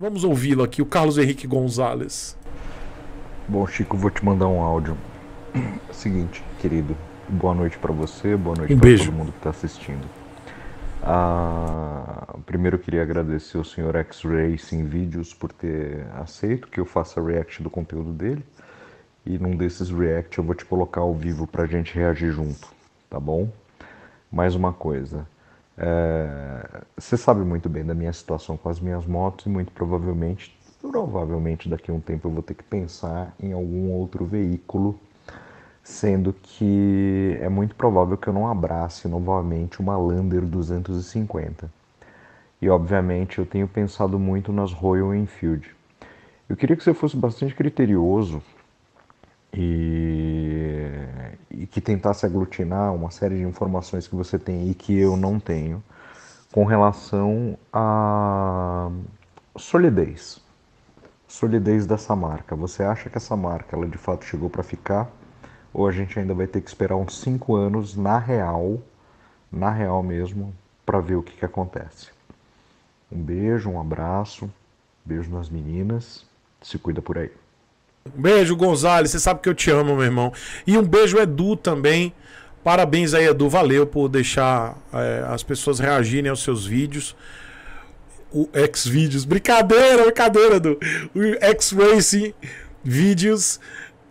Vamos ouvi-lo aqui, o Carlos Henrique Gonzalez. Bom, Chico, vou te mandar um áudio. É seguinte, querido, boa noite para você, boa noite um para todo mundo que está assistindo. Ah, primeiro eu queria agradecer ao senhor X-Ray Videos Vídeos por ter aceito que eu faça react do conteúdo dele. E num desses react eu vou te colocar ao vivo para a gente reagir junto, tá bom? Mais uma coisa, é, você sabe muito bem da minha situação com as minhas motos e muito provavelmente, provavelmente daqui a um tempo eu vou ter que pensar em algum outro veículo, sendo que é muito provável que eu não abrace novamente uma Lander 250. E obviamente eu tenho pensado muito nas Royal Enfield. Eu queria que você fosse bastante criterioso e, e que tentasse aglutinar uma série de informações que você tem e que eu não tenho com relação à solidez. Solidez dessa marca. Você acha que essa marca ela de fato chegou para ficar? Ou a gente ainda vai ter que esperar uns 5 anos na real, na real mesmo, para ver o que, que acontece? Um beijo, um abraço, beijo nas meninas, se cuida por aí. Um beijo, Gonzalez, Você sabe que eu te amo, meu irmão. E um beijo, Edu, também. Parabéns aí, Edu. Valeu por deixar é, as pessoas reagirem aos seus vídeos. O X-Vídeos. Brincadeira, brincadeira, Edu. O X-Racing Vídeos.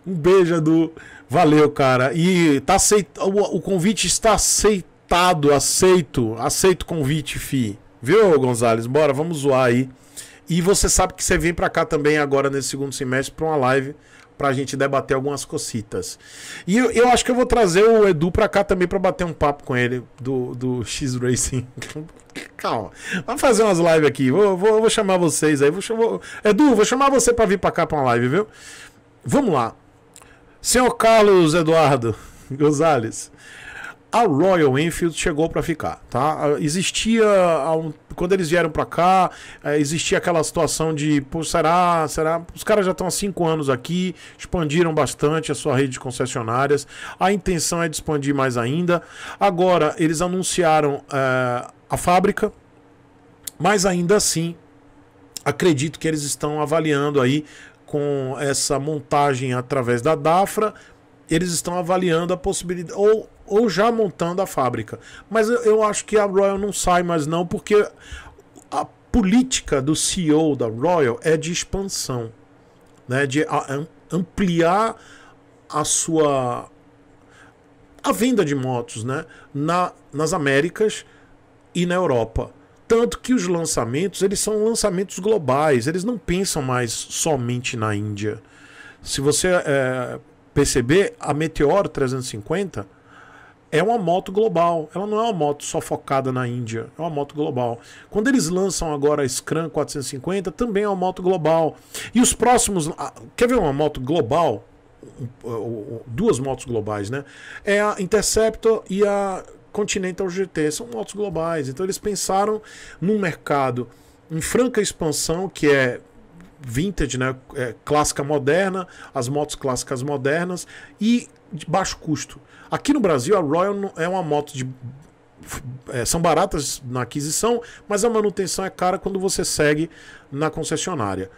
Um beijo, Edu. Valeu, cara. E tá aceit... o, convite está aceitado. Aceito. Aceito o convite, fi. Viu, Gonzalez? Bora, vamos zoar aí. E você sabe que você vem para cá também agora nesse segundo semestre para uma live para a gente debater algumas cocitas. E eu, eu, acho que eu vou trazer o Edu para cá também para bater um papo com ele do, do X Racing. Calma, vamos fazer umas lives aqui. Vou, vou, vou chamar vocês aí. Vou, Edu, vou chamar você para vir para cá para uma live, viu? Vamos lá. Senhor Carlos Eduardo Gonzalez, a Royal Enfield chegou para ficar, tá? Existia quando eles vieram para cá, é, existia aquela situação de, pô, será, será? Os caras já estão há cinco anos aqui, expandiram bastante a sua rede de concessionárias. A intenção é de expandir mais ainda. Agora eles anunciaram é, a fábrica, mas ainda assim acredito que eles estão avaliando aí com essa montagem através da Dafra. Eles estão avaliando a possibilidade ou ou já montando a fábrica. Mas eu, acho que a Royal não sai mais não, porque a política do CEO da Royal é de expansão, né? De ampliar a sua a venda de motos, né? Na, nas Américas e na Europa. Tanto que os lançamentos, eles são lançamentos globais, eles não pensam mais somente na Índia. Se você é, perceber, a Meteor 350 é uma moto global. Ela não é uma moto só focada na Índia, é uma moto global. Quando eles lançam agora a Scram 450, também é uma moto global. E os próximos. Ah, quer ver uma moto global? Uh, duas motos globais, né? É a Interceptor e a Continental GT. São motos globais. Então eles pensaram num mercado em franca expansão, que é vintage, né? É, clássica moderna, as motos clássicas modernas e de baixo custo. Aqui no Brasil, a Royal é uma moto de. É, são baratas na aquisição, mas a manutenção é cara quando você segue na concessionária.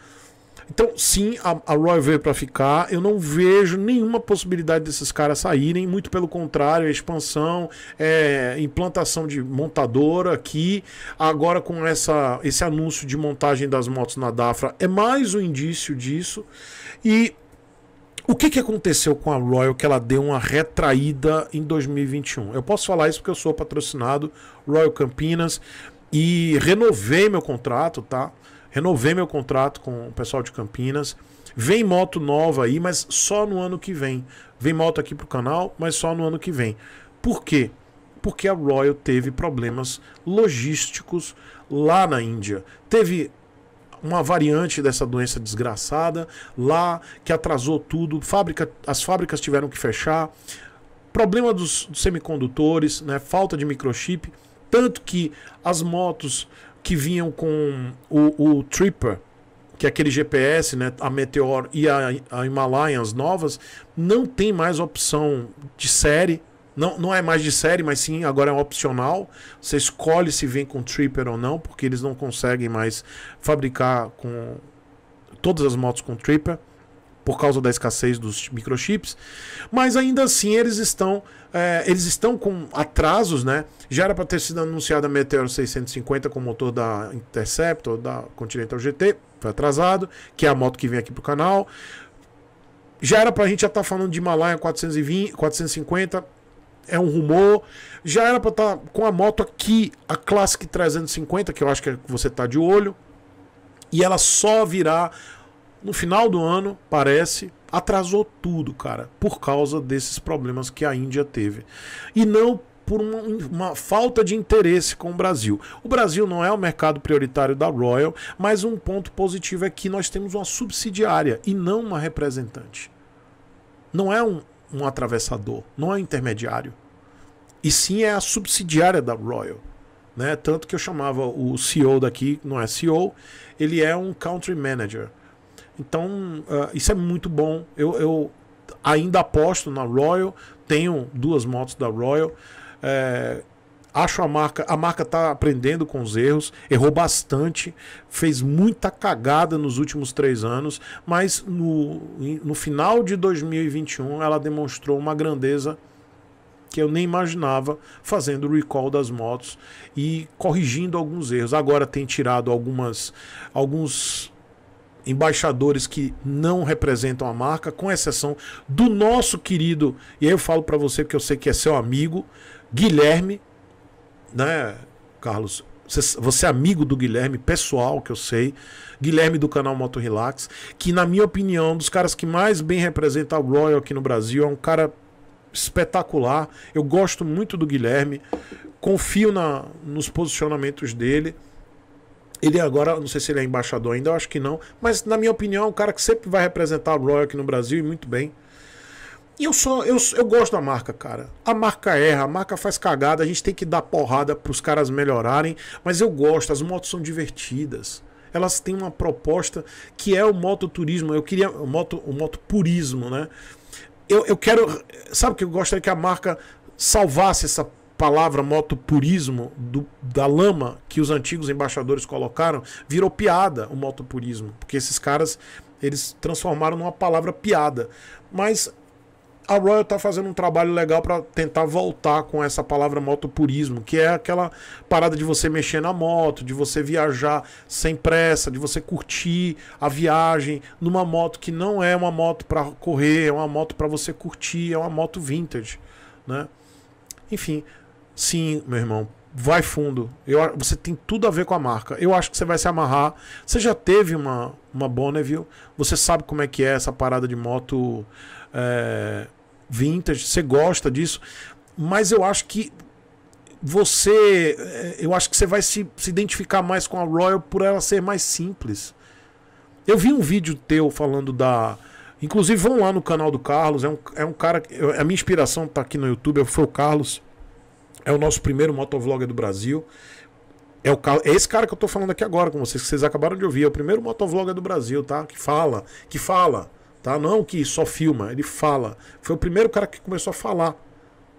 Então, sim, a, a Roy veio para ficar. Eu não vejo nenhuma possibilidade desses caras saírem. Muito pelo contrário, é expansão, é, implantação de montadora aqui. Agora, com essa, esse anúncio de montagem das motos na Dafra, é mais um indício disso. E o que, que aconteceu com a Royal que ela deu uma retraída em 2021? Eu posso falar isso porque eu sou patrocinado Royal Campinas e renovei meu contrato, tá? Renovei meu contrato com o pessoal de Campinas. Vem moto nova aí, mas só no ano que vem. Vem moto aqui pro canal, mas só no ano que vem. Por quê? Porque a Royal teve problemas logísticos lá na Índia. Teve uma variante dessa doença desgraçada lá que atrasou tudo. Fábrica, as fábricas tiveram que fechar. Problema dos, dos semicondutores, né? Falta de microchip, tanto que as motos que vinham com o, o Tripper, que é aquele GPS, né, a Meteor e a, a as novas, não tem mais opção de série. Não, não é mais de série, mas sim, agora é opcional. Você escolhe se vem com Tripper ou não, porque eles não conseguem mais fabricar com todas as motos com Tripper por causa da escassez dos microchips, mas ainda assim eles estão é, eles estão com atrasos, né? Já era para ter sido anunciada a Meteor 650 com o motor da Interceptor, da Continental GT, foi atrasado, que é a moto que vem aqui pro canal. Já era para a gente já estar tá falando de Himalaia 420, 450, é um rumor. Já era para estar tá com a moto aqui, a Classic 350, que eu acho é que você tá de olho, e ela só virá no final do ano, parece, atrasou tudo, cara, por causa desses problemas que a Índia teve. E não por uma, uma, falta de interesse com o Brasil. O Brasil não é o mercado prioritário da Royal, mas um ponto positivo é que nós temos uma subsidiária e não uma representante. Não é um, um atravessador, não é um intermediário. E sim é a subsidiária da Royal. Né? Tanto que eu chamava o CEO daqui, não é CEO, ele é um country manager então, uh, isso é muito bom. Eu, eu, ainda aposto na Royal, tenho duas motos da Royal. É, acho a marca, a marca tá aprendendo com os erros, errou bastante, fez muita cagada nos últimos três anos, mas no, no final de 2021 ela demonstrou uma grandeza que eu nem imaginava fazendo o recall das motos e corrigindo alguns erros. Agora tem tirado algumas alguns embaixadores que não representam a marca, com exceção do nosso querido, e aí eu falo para você porque eu sei que é seu amigo, Guilherme, né, Carlos? Você, é amigo do Guilherme, pessoal, que eu sei. Guilherme do canal Moto Relax, que, na minha opinião, é um dos caras que mais bem representa o Royal aqui no Brasil. É um cara espetacular. Eu gosto muito do Guilherme, confio na, nos posicionamentos dele. Ele agora, não sei se ele é embaixador ainda, eu acho que não, mas na minha opinião é um cara que sempre vai representar a Royal aqui no Brasil e muito bem. E eu só eu, eu gosto da marca, cara. A marca erra, a marca faz cagada, a gente tem que dar porrada para os caras melhorarem, mas eu gosto, as motos são divertidas. Elas têm uma proposta que é o mototurismo, eu queria o moto o motopurismo, né? Eu, eu quero, sabe o que eu gostaria é que a marca salvasse essa palavra motopurismo do, da lama que os antigos embaixadores colocaram virou piada o motopurismo, porque esses caras eles transformaram numa palavra piada. Mas a Royal tá fazendo um trabalho legal para tentar voltar com essa palavra motopurismo, que é aquela parada de você mexer na moto, de você viajar sem pressa, de você curtir a viagem numa moto que não é uma moto para correr, é uma moto para você curtir, é uma moto vintage, né? Enfim, Sim, meu irmão, vai fundo. Eu, você tem tudo a ver com a marca. Eu acho que você vai se amarrar. Você já teve uma, uma Bonneville, você sabe como é que é essa parada de moto é, vintage, você gosta disso, mas eu acho que você. É, eu acho que você vai se, se identificar mais com a Royal por ela ser mais simples. Eu vi um vídeo teu falando da. Inclusive, vão lá no canal do Carlos. É um, é um cara. a minha inspiração tá aqui no YouTube. Foi é o Carlos é o nosso primeiro motovlogger do Brasil. É, o, é esse cara que eu tô falando aqui agora com vocês, que vocês acabaram de ouvir. É o primeiro motovlogger do Brasil, tá? Que fala, que fala, tá? Não que só filma, ele fala. Foi o primeiro cara que começou a falar,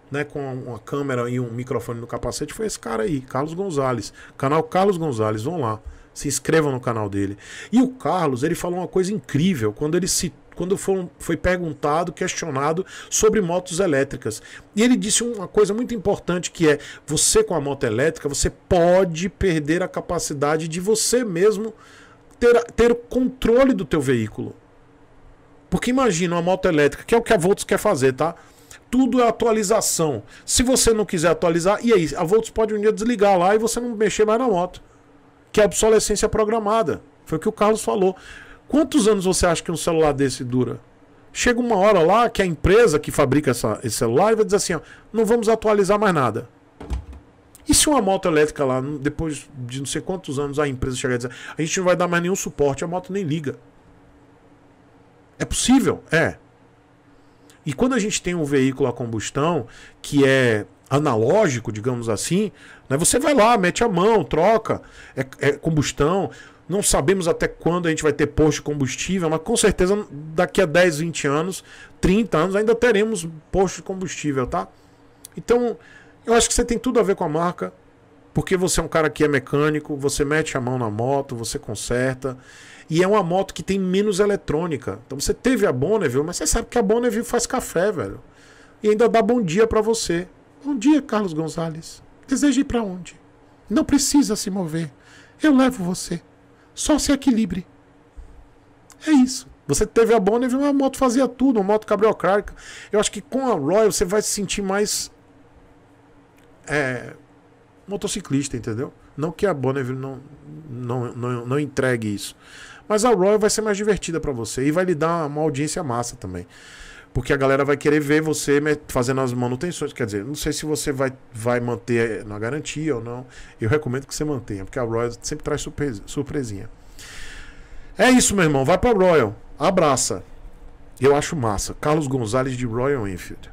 né? Com uma câmera e um microfone no capacete, foi esse cara aí, Carlos Gonzalez. Canal Carlos Gonzalez, vão lá. Se inscrevam no canal dele. E o Carlos, ele falou uma coisa incrível quando ele citou quando foi, foi perguntado, questionado sobre motos elétricas. E ele disse uma coisa muito importante que é: você com a moto elétrica, você pode perder a capacidade de você mesmo ter, ter o controle do teu veículo. Porque imagina uma moto elétrica, que é o que a Volts quer fazer, tá? Tudo é atualização. Se você não quiser atualizar, e aí? A Volts pode um dia desligar lá e você não mexer mais na moto. Que é obsolescência programada. Foi o que o Carlos falou. Quantos anos você acha que um celular desse dura? Chega uma hora lá que a empresa que fabrica essa, esse celular vai dizer assim: ó, não vamos atualizar mais nada. E se uma moto elétrica lá, depois de não sei quantos anos, a empresa chegar e dizer: a gente não vai dar mais nenhum suporte, a moto nem liga? É possível? É. E quando a gente tem um veículo a combustão que é analógico, digamos assim, né, você vai lá, mete a mão, troca, é, é combustão. Não sabemos até quando a gente vai ter posto de combustível, mas com certeza daqui a 10, 20 anos, 30 anos ainda teremos posto de combustível, tá? Então, eu acho que você tem tudo a ver com a marca, porque você é um cara que é mecânico, você mete a mão na moto, você conserta. E é uma moto que tem menos eletrônica. Então você teve a Bonneville, mas você sabe que a Bonneville faz café, velho. E ainda dá bom dia para você. Bom dia, Carlos Gonzalez. Deseja ir para onde? Não precisa se mover. Eu levo você. Só se equilibre. É isso. Você teve a Bonneville uma moto fazia tudo, uma moto cabriocrática. Eu acho que com a Royal você vai se sentir mais é, motociclista, entendeu? Não que a Bonneville não, não, não, não entregue isso. Mas a Royal vai ser mais divertida para você e vai lhe dar uma audiência massa também. Porque a galera vai querer ver você fazendo as manutenções. Quer dizer, não sei se você vai, vai manter eh, na garantia ou não. Eu recomendo que você mantenha, porque a Royal sempre traz surpresa, surpresinha. É isso, meu irmão. Vai pra Royal. Abraça. Eu acho massa. Carlos Gonzalez de Royal Enfield.